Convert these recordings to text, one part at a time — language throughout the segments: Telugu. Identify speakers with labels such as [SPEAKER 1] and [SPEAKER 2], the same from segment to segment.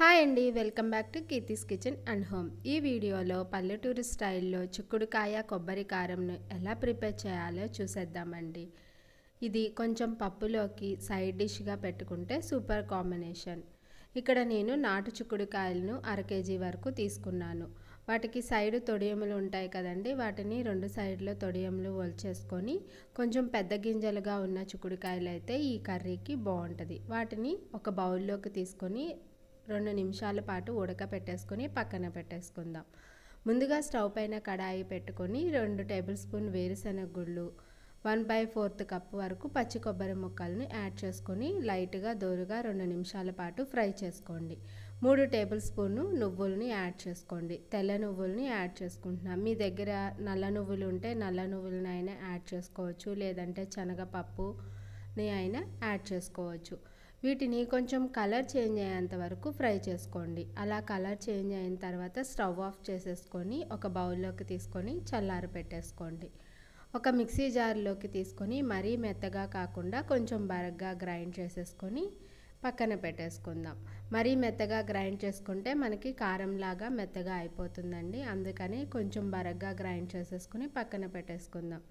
[SPEAKER 1] హాయ్ అండి welcome back to Keerthi's kitchen and home ఈ వీడియోలో పల్లెటూరు స్టైల్లో చిక్కుడుకాయ కొబ్బరి కారంను ఎలా ప్రిపేర్ చేయాలో చూసేద్దామండి ఇది కొంచెం పప్పులోకి సైడ్ డిష్గా పెట్టుకుంటే సూపర్ కాంబినేషన్ ఇక్కడ నేను నాటు చిక్కుడుకాయలను అర కేజీ వరకు తీసుకున్నాను వాటికి సైడ్ తొడియములు ఉంటాయి కదండి వాటిని రెండు సైడ్లో తొడియములు ఒల్చేసుకొని కొంచెం పెద్ద గింజలుగా ఉన్న చిక్కుడుకాయలు అయితే ఈ కర్రీకి బాగుంటుంది వాటిని ఒక బౌల్లోకి తీసుకొని రెండు నిమిషాల పాటు ఉడకపెట్టేసుకొని పక్కన పెట్టేసుకుందాం ముందుగా స్టవ్ పైన కడాయి పెట్టుకొని రెండు టేబుల్ స్పూన్ వేరుశనగ గుళ్ళు వన్ బై ఫోర్త్ కప్ వరకు పచ్చి కొబ్బరి ముక్కల్ని యాడ్ చేసుకొని లైట్గా దోరుగా రెండు నిమిషాల పాటు ఫ్రై చేసుకోండి మూడు టేబుల్ స్పూన్ నువ్వుల్ని యాడ్ చేసుకోండి తెల్ల నువ్వుల్ని యాడ్ చేసుకుంటున్నాం మీ దగ్గర నల్ల నువ్వులు ఉంటే నల్ల నువ్వులనైనా యాడ్ చేసుకోవచ్చు లేదంటే శనగపప్పుని అయినా యాడ్ చేసుకోవచ్చు వీటిని కొంచెం కలర్ చేంజ్ అయ్యేంత వరకు ఫ్రై చేసుకోండి అలా కలర్ చేంజ్ అయిన తర్వాత స్టవ్ ఆఫ్ చేసేసుకొని ఒక బౌల్లోకి తీసుకొని చల్లారి పెట్టేసుకోండి ఒక మిక్సీ జార్లోకి తీసుకొని మరీ మెత్తగా కాకుండా కొంచెం బరగ్గా గ్రైండ్ చేసేసుకొని పక్కన పెట్టేసుకుందాం మరీ మెత్తగా గ్రైండ్ చేసుకుంటే మనకి కారంలాగా మెత్తగా అయిపోతుందండి అందుకని కొంచెం బరగ్గా గ్రైండ్ చేసేసుకుని పక్కన పెట్టేసుకుందాం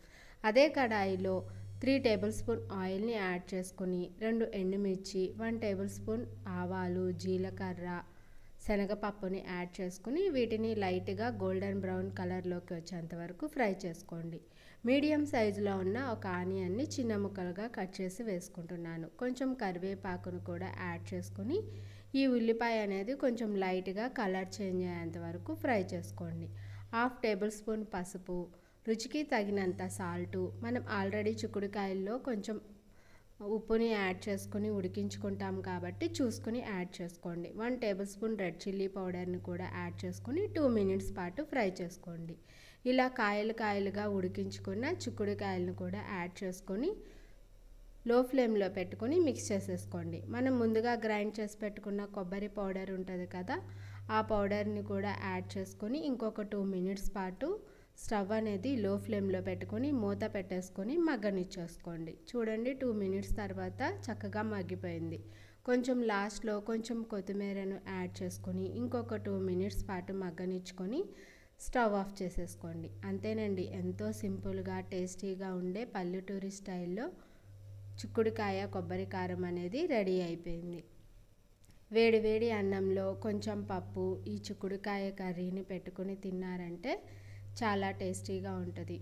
[SPEAKER 1] అదే కడాయిలో త్రీ టేబుల్ స్పూన్ ఆయిల్ని యాడ్ చేసుకుని రెండు ఎండుమిర్చి వన్ టేబుల్ స్పూన్ ఆవాలు జీలకర్ర శనగపప్పుని యాడ్ చేసుకుని వీటిని లైట్గా గోల్డెన్ బ్రౌన్ కలర్లోకి వచ్చేంత వరకు ఫ్రై చేసుకోండి మీడియం సైజులో ఉన్న ఒక ఆనియన్ని చిన్న ముక్కలుగా కట్ చేసి వేసుకుంటున్నాను కొంచెం కరివేపాకును కూడా యాడ్ చేసుకుని ఈ ఉల్లిపాయ అనేది కొంచెం లైట్గా కలర్ చేంజ్ అయ్యేంత వరకు ఫ్రై చేసుకోండి హాఫ్ టేబుల్ స్పూన్ పసుపు రుచికి తగినంత సాల్టు మనం ఆల్రెడీ చిక్కుడుకాయల్లో కొంచెం ఉప్పుని యాడ్ చేసుకొని ఉడికించుకుంటాం కాబట్టి చూసుకుని యాడ్ చేసుకోండి one tablespoon red chilli పౌడర్ని కూడా యాడ్ చేసుకుని టూ మినిట్స్ పాటు ఫ్రై చేసుకోండి ఇలా కాయలు కాయలుగా ఉడికించుకున్న చిక్కుడుకాయలను కూడా యాడ్ చేసుకొని లో ఫ్లేమ్లో పెట్టుకొని మిక్స్ చేసేసుకోండి మనం ముందుగా గ్రైండ్ చేసి పెట్టుకున్న కొబ్బరి పౌడర్ ఉంటుంది కదా ఆ పౌడర్ని కూడా యాడ్ చేసుకొని ఇంకొక టూ మినిట్స్ పాటు స్టవ్ అనేది లో ఫ్లేమ్లో పెట్టుకొని మూత పెట్టేసుకొని మగ్గనిచ్చేసుకోండి చూడండి టూ మినిట్స్ తర్వాత చక్కగా మగ్గిపోయింది కొంచెం లాస్ట్లో కొంచెం కొత్తిమీరను యాడ్ చేసుకొని ఇంకొక టూ మినిట్స్ పాటు మగ్గనిచ్చుకొని స్టవ్ ఆఫ్ చేసేసుకోండి అంతేనండి ఎంతో సింపుల్గా టేస్టీగా ఉండే పల్లెటూరి స్టైల్లో చిక్కుడుకాయ కొబ్బరి కారం అనేది రెడీ అయిపోయింది వేడివేడి అన్నంలో కొంచెం పప్పు ఈ చిక్కుడుకాయ కర్రీని పెట్టుకుని తిన్నారంటే చాలా టేస్టీగా ఉంటుంది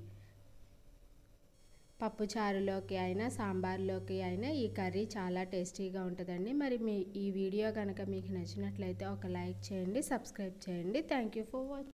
[SPEAKER 1] పప్పుచారులోకి అయినా సాంబార్లోకి అయినా ఈ కర్రీ చాలా టేస్టీగా ఉంటుందండి మరి మీ ఈ వీడియో కనుక మీకు నచ్చినట్లయితే ఒక లైక్ చేయండి సబ్స్క్రైబ్ చేయండి థ్యాంక్ యూ ఫర్ వాచింగ్